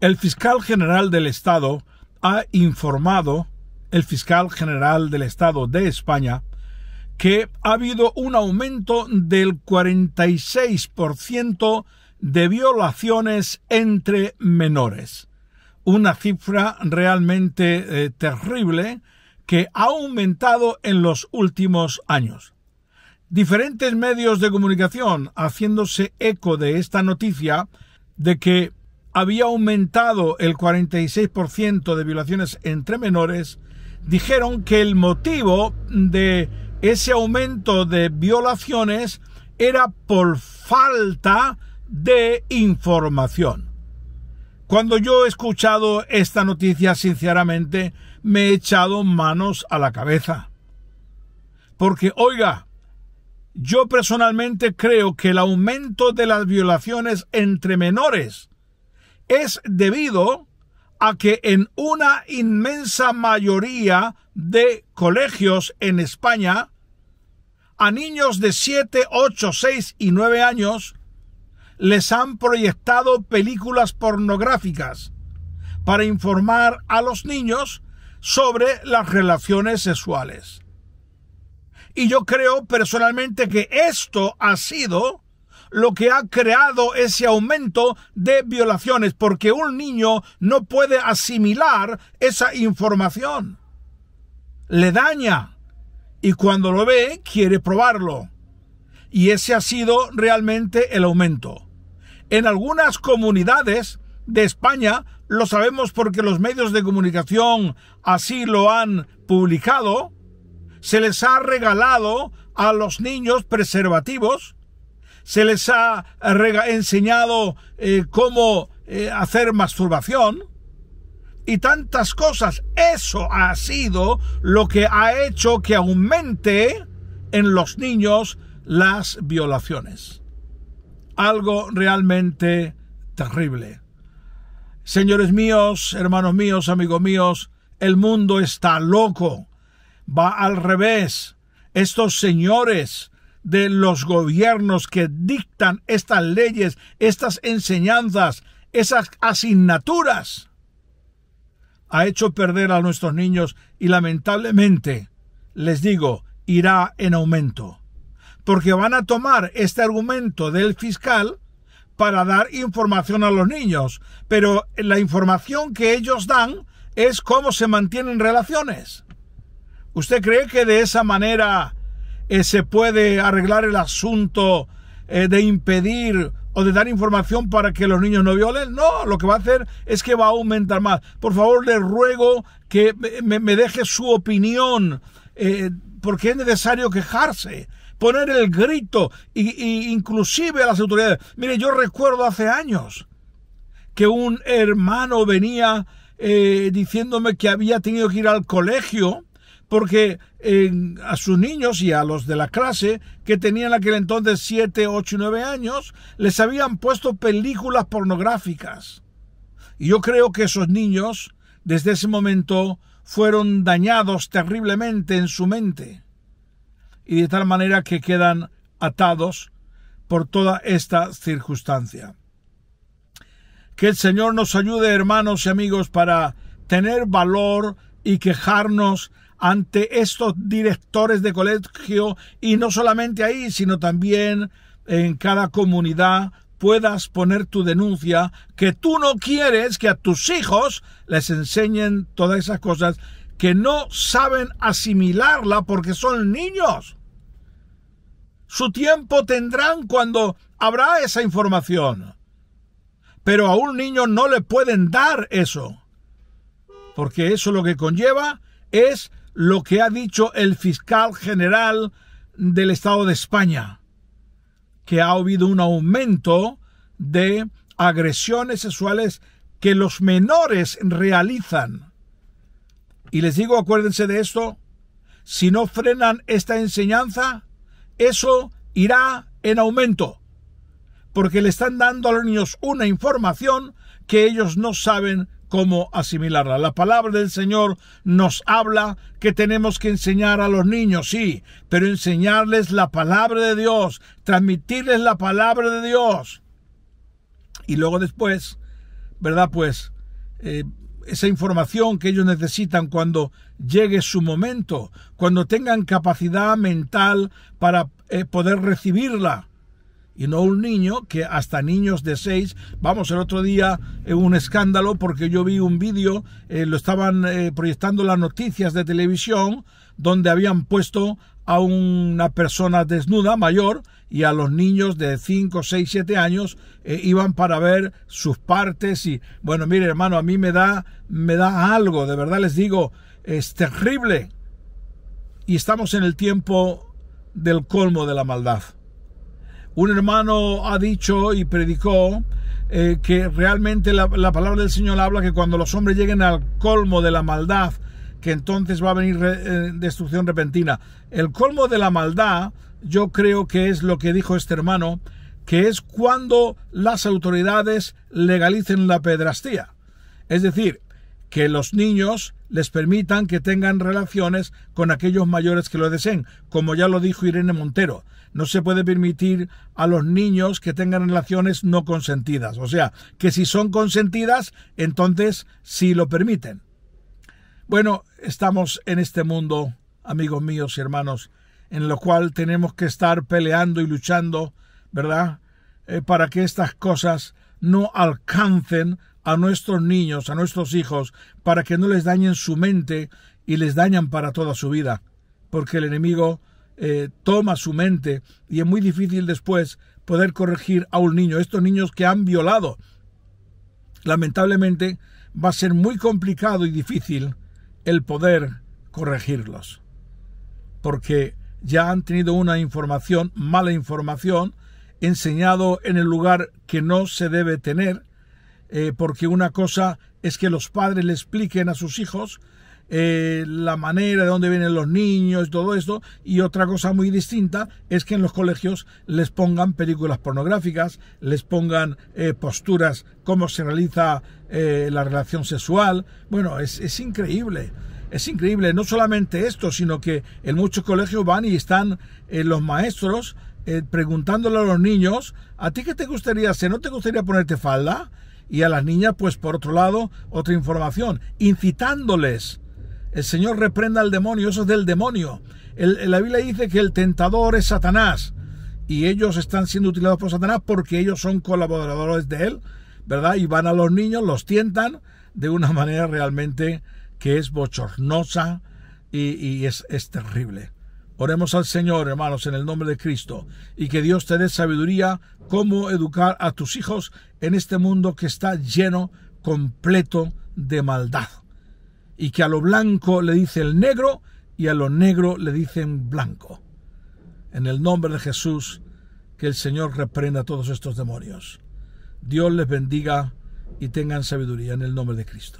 El fiscal general del Estado ha informado, el fiscal general del Estado de España, que ha habido un aumento del 46% de violaciones entre menores. Una cifra realmente eh, terrible que ha aumentado en los últimos años. Diferentes medios de comunicación haciéndose eco de esta noticia de que había aumentado el 46% de violaciones entre menores, dijeron que el motivo de ese aumento de violaciones era por falta de información. Cuando yo he escuchado esta noticia, sinceramente, me he echado manos a la cabeza. Porque, oiga, yo personalmente creo que el aumento de las violaciones entre menores es debido a que en una inmensa mayoría de colegios en España, a niños de 7, 8, 6 y 9 años les han proyectado películas pornográficas para informar a los niños sobre las relaciones sexuales. Y yo creo personalmente que esto ha sido lo que ha creado ese aumento de violaciones, porque un niño no puede asimilar esa información. Le daña. Y cuando lo ve, quiere probarlo. Y ese ha sido realmente el aumento. En algunas comunidades de España, lo sabemos porque los medios de comunicación así lo han publicado, se les ha regalado a los niños preservativos se les ha eh, enseñado eh, cómo eh, hacer masturbación y tantas cosas. Eso ha sido lo que ha hecho que aumente en los niños las violaciones. Algo realmente terrible. Señores míos, hermanos míos, amigos míos, el mundo está loco. Va al revés. Estos señores de los gobiernos que dictan estas leyes, estas enseñanzas, esas asignaturas, ha hecho perder a nuestros niños y lamentablemente, les digo, irá en aumento. Porque van a tomar este argumento del fiscal para dar información a los niños, pero la información que ellos dan es cómo se mantienen relaciones. ¿Usted cree que de esa manera eh, se puede arreglar el asunto eh, de impedir o de dar información para que los niños no violen. No, lo que va a hacer es que va a aumentar más. Por favor, le ruego que me, deje su opinión, eh, porque es necesario quejarse poner el grito y, inclusive a las autoridades. Mire, yo recuerdo hace años que un hermano venía diciéndome que había tenido que ir al colegio porque eh, a sus niños y a los de la clase que tenían aquel entonces 7, 8 y 9 años, les habían puesto películas pornográficas. Y yo creo que esos niños, desde ese momento, fueron dañados terriblemente en su mente. Y de tal manera que quedan atados por toda esta circunstancia. Que el Señor nos ayude, hermanos y amigos, para tener valor y quejarnos ante estos directores de colegio y no solamente ahí, sino también en cada comunidad puedas poner tu denuncia, que tú no quieres que a tus hijos les enseñen todas esas cosas que no saben asimilarla porque son niños. Su tiempo tendrán cuando habrá esa información. Pero a un niño no le pueden dar eso. Porque eso lo que conlleva es lo que ha dicho el fiscal general del Estado de España, que ha habido un aumento de agresiones sexuales que los menores realizan. Y les digo, acuérdense de esto, si no frenan esta enseñanza, eso irá en aumento, porque le están dando a los niños una información que ellos no saben cómo asimilarla. La palabra del Señor nos habla que tenemos que enseñar a los niños, sí, pero enseñarles la palabra de Dios, transmitirles la palabra de Dios. Y luego después, ¿verdad? Pues eh, esa información que ellos necesitan cuando llegue su momento, cuando tengan capacidad mental para eh, poder recibirla y no un niño, que hasta niños de 6, vamos, el otro día en eh, un escándalo porque yo vi un vídeo, eh, lo estaban eh, proyectando las noticias de televisión, donde habían puesto a una persona desnuda mayor y a los niños de 5, 6, 7 años iban para ver sus partes y bueno, mire hermano, a mí me da, me da algo, de verdad les digo, es terrible. Y estamos en el tiempo del colmo de la maldad. Un hermano ha dicho y predicó eh, que realmente la, palabra del Señor habla que cuando los hombres lleguen al colmo de la maldad, que entonces va a venir eh, destrucción repentina. El colmo de la maldad, yo creo que es lo que dijo este hermano, que es cuando las autoridades legalicen la pedrastía. Es decir, que los niños les permitan que tengan relaciones con aquellos mayores que lo deseen, como ya lo dijo Irene Montero. No se puede permitir a los niños que tengan relaciones no consentidas. O sea, que si son consentidas, entonces sí lo permiten. Bueno, estamos en este mundo, amigos míos y hermanos, en lo cual tenemos que estar peleando y luchando, ¿verdad? Eh, para que estas cosas no alcancen a nuestros niños, a nuestros hijos, para que no les dañen su mente y les dañan para toda su vida, porque el enemigo eh, toma su mente y es muy difícil después poder corregir a un niño, estos niños que han violado. Lamentablemente va a ser muy complicado y difícil el poder corregirlos, porque ya han tenido una información, mala información, enseñado en el lugar que no se debe tener, eh, porque una cosa es que los padres le expliquen a sus hijos eh, la manera de dónde vienen los niños, todo esto, y otra cosa muy distinta es que en los colegios les pongan películas pornográficas, les pongan eh, posturas, cómo se realiza la relación sexual. Bueno, es, es, increíble. Es increíble, no solamente esto, sino que en muchos colegios van y están los maestros preguntándole a los niños, ¿a ti qué te gustaría hacer? ¿No te gustaría ponerte falda? y a las niñas, pues por otro lado, otra información, incitándoles. El Señor reprenda al demonio, eso es del demonio. El, la Biblia dice que el tentador es Satanás y ellos están siendo utilizados por Satanás porque ellos son colaboradores de él, ¿verdad? Y van a los niños, los tientan de una manera realmente que es bochornosa y, es terrible. Oremos al Señor, hermanos, en el nombre de Cristo, y que Dios te dé sabiduría cómo educar a tus hijos en este mundo que está lleno, completo de maldad. Y que a lo blanco le dice el negro y a lo negro le dicen blanco. En el nombre de Jesús, que el Señor reprenda todos estos demonios. Dios les bendiga y tengan sabiduría en el nombre de Cristo.